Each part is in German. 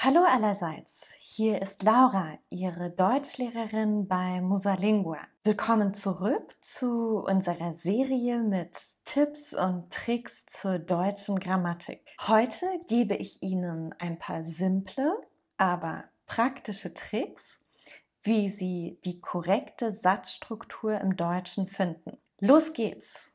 Hallo allerseits, hier ist Laura, Ihre Deutschlehrerin bei Musalingua. Willkommen zurück zu unserer Serie mit Tipps und Tricks zur deutschen Grammatik. Heute gebe ich Ihnen ein paar simple, aber praktische Tricks, wie Sie die korrekte Satzstruktur im Deutschen finden. Los geht's!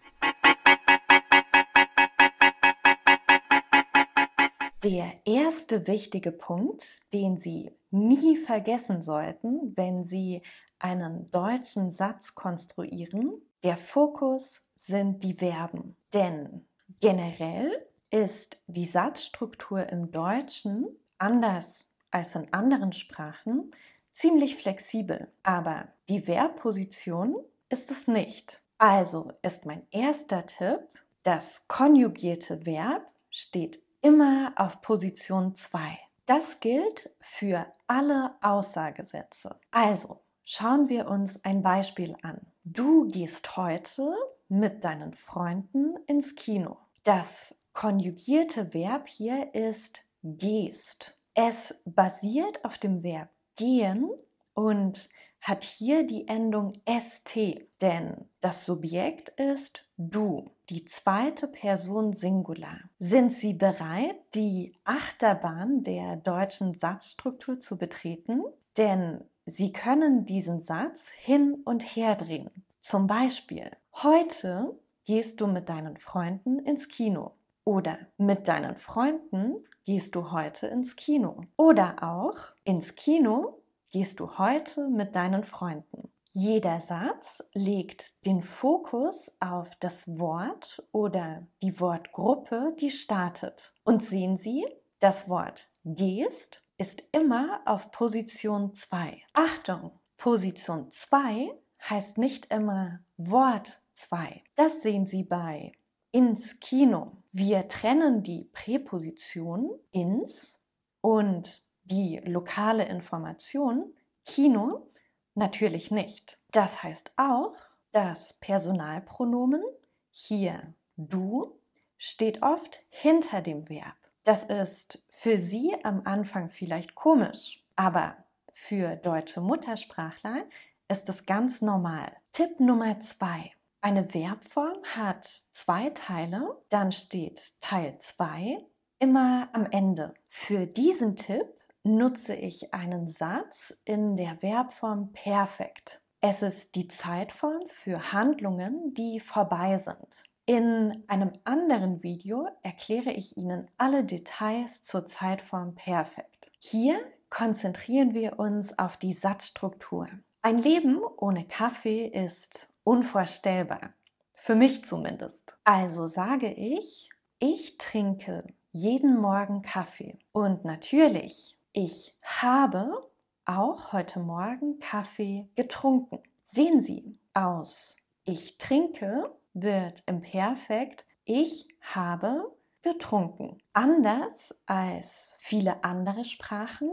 Der erste wichtige Punkt, den Sie nie vergessen sollten, wenn Sie einen deutschen Satz konstruieren, der Fokus sind die Verben. Denn generell ist die Satzstruktur im Deutschen anders als in anderen Sprachen ziemlich flexibel. Aber die Verbposition ist es nicht. Also ist mein erster Tipp, das konjugierte Verb steht immer auf Position 2. Das gilt für alle Aussagesätze. Also, schauen wir uns ein Beispiel an. Du gehst heute mit deinen Freunden ins Kino. Das konjugierte Verb hier ist gehst. Es basiert auf dem Verb gehen und hat hier die Endung st, denn das Subjekt ist du, die zweite Person Singular. Sind Sie bereit, die Achterbahn der deutschen Satzstruktur zu betreten? Denn Sie können diesen Satz hin und her drehen. Zum Beispiel, heute gehst du mit deinen Freunden ins Kino. Oder mit deinen Freunden gehst du heute ins Kino. Oder auch ins Kino gehst du heute mit deinen Freunden? Jeder Satz legt den Fokus auf das Wort oder die Wortgruppe, die startet. Und sehen Sie, das Wort gehst ist immer auf Position 2. Achtung, Position 2 heißt nicht immer Wort 2. Das sehen Sie bei ins Kino. Wir trennen die Präposition ins und die lokale Information, Kino, natürlich nicht. Das heißt auch, das Personalpronomen hier du steht oft hinter dem Verb. Das ist für Sie am Anfang vielleicht komisch, aber für deutsche Muttersprachler ist das ganz normal. Tipp Nummer zwei. Eine Verbform hat zwei Teile, dann steht Teil 2 immer am Ende. Für diesen Tipp nutze ich einen Satz in der Verbform perfekt. Es ist die Zeitform für Handlungen, die vorbei sind. In einem anderen Video erkläre ich Ihnen alle Details zur Zeitform perfekt. Hier konzentrieren wir uns auf die Satzstruktur. Ein Leben ohne Kaffee ist unvorstellbar. Für mich zumindest. Also sage ich, ich trinke jeden Morgen Kaffee. Und natürlich ich habe auch heute Morgen Kaffee getrunken. Sehen Sie, aus Ich trinke wird im Perfekt Ich habe getrunken. Anders als viele andere Sprachen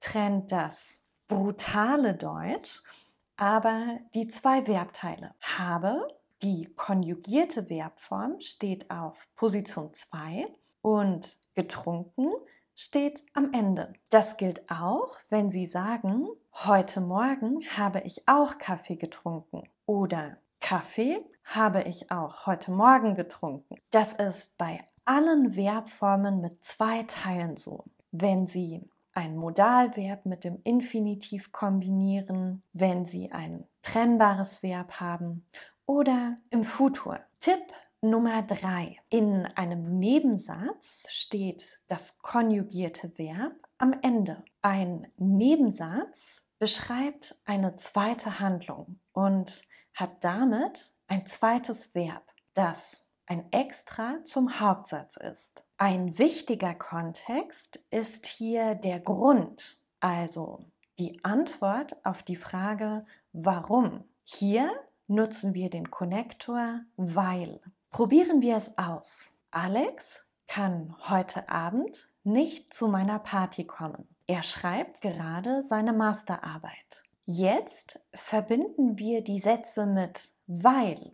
trennt das brutale Deutsch aber die zwei Verbteile habe. Die konjugierte Verbform steht auf Position 2 und getrunken steht am Ende. Das gilt auch, wenn Sie sagen, heute Morgen habe ich auch Kaffee getrunken oder Kaffee habe ich auch heute Morgen getrunken. Das ist bei allen Verbformen mit zwei Teilen so. Wenn Sie ein Modalverb mit dem Infinitiv kombinieren, wenn Sie ein trennbares Verb haben oder im Futur. Tipp Nummer 3. In einem Nebensatz steht das konjugierte Verb am Ende. Ein Nebensatz beschreibt eine zweite Handlung und hat damit ein zweites Verb, das ein Extra zum Hauptsatz ist. Ein wichtiger Kontext ist hier der Grund, also die Antwort auf die Frage, warum. Hier nutzen wir den Konnektor weil. Probieren wir es aus. Alex kann heute Abend nicht zu meiner Party kommen. Er schreibt gerade seine Masterarbeit. Jetzt verbinden wir die Sätze mit weil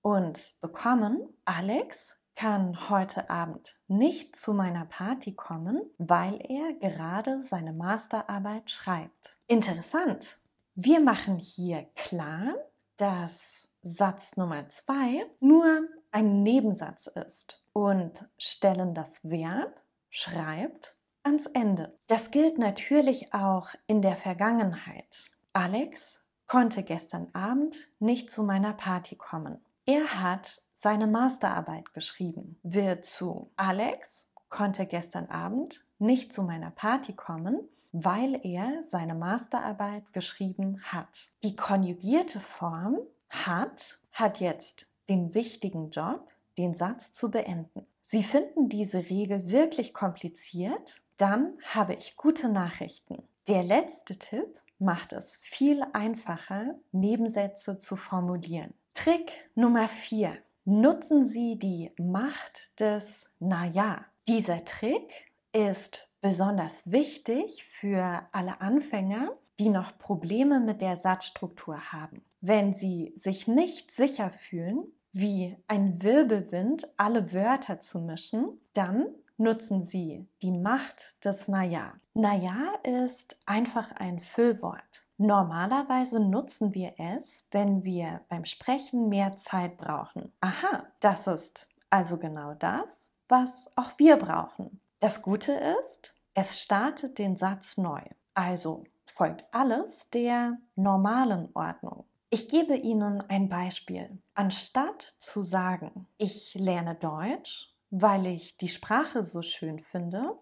und bekommen Alex kann heute Abend nicht zu meiner Party kommen, weil er gerade seine Masterarbeit schreibt. Interessant. Wir machen hier klar, dass Satz Nummer 2 nur ein Nebensatz ist und stellen das Verb schreibt ans Ende. Das gilt natürlich auch in der Vergangenheit. Alex konnte gestern Abend nicht zu meiner Party kommen. Er hat seine Masterarbeit geschrieben. Wird zu Alex konnte gestern Abend nicht zu meiner Party kommen, weil er seine Masterarbeit geschrieben hat. Die konjugierte Form hat hat jetzt den wichtigen Job, den Satz zu beenden. Sie finden diese Regel wirklich kompliziert? Dann habe ich gute Nachrichten. Der letzte Tipp macht es viel einfacher, Nebensätze zu formulieren. Trick Nummer 4. Nutzen Sie die Macht des Naja. Dieser Trick ist besonders wichtig für alle Anfänger, die noch Probleme mit der Satzstruktur haben wenn sie sich nicht sicher fühlen, wie ein Wirbelwind alle Wörter zu mischen, dann nutzen sie die Macht des Naja. Naja ist einfach ein Füllwort. Normalerweise nutzen wir es, wenn wir beim Sprechen mehr Zeit brauchen. Aha, das ist also genau das, was auch wir brauchen. Das Gute ist, es startet den Satz neu. Also folgt alles der normalen Ordnung. Ich gebe Ihnen ein Beispiel. Anstatt zu sagen, ich lerne Deutsch, weil ich die Sprache so schön finde,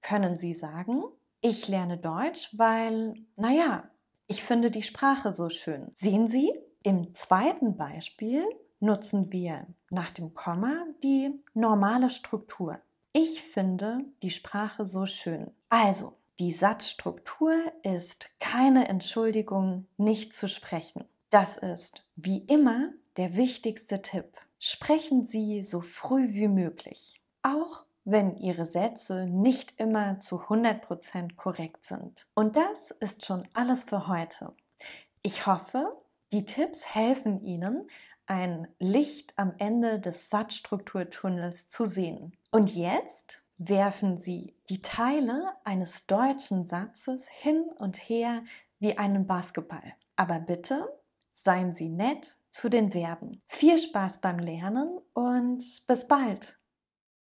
können Sie sagen, ich lerne Deutsch, weil, naja, ich finde die Sprache so schön. Sehen Sie, im zweiten Beispiel nutzen wir nach dem Komma die normale Struktur. Ich finde die Sprache so schön. Also, die Satzstruktur ist keine Entschuldigung, nicht zu sprechen. Das ist, wie immer, der wichtigste Tipp. Sprechen Sie so früh wie möglich, auch wenn Ihre Sätze nicht immer zu 100% korrekt sind. Und das ist schon alles für heute. Ich hoffe, die Tipps helfen Ihnen, ein Licht am Ende des Satzstrukturtunnels zu sehen. Und jetzt werfen Sie die Teile eines deutschen Satzes hin und her wie einen Basketball. Aber bitte seien Sie nett zu den Verben. Viel Spaß beim Lernen und bis bald!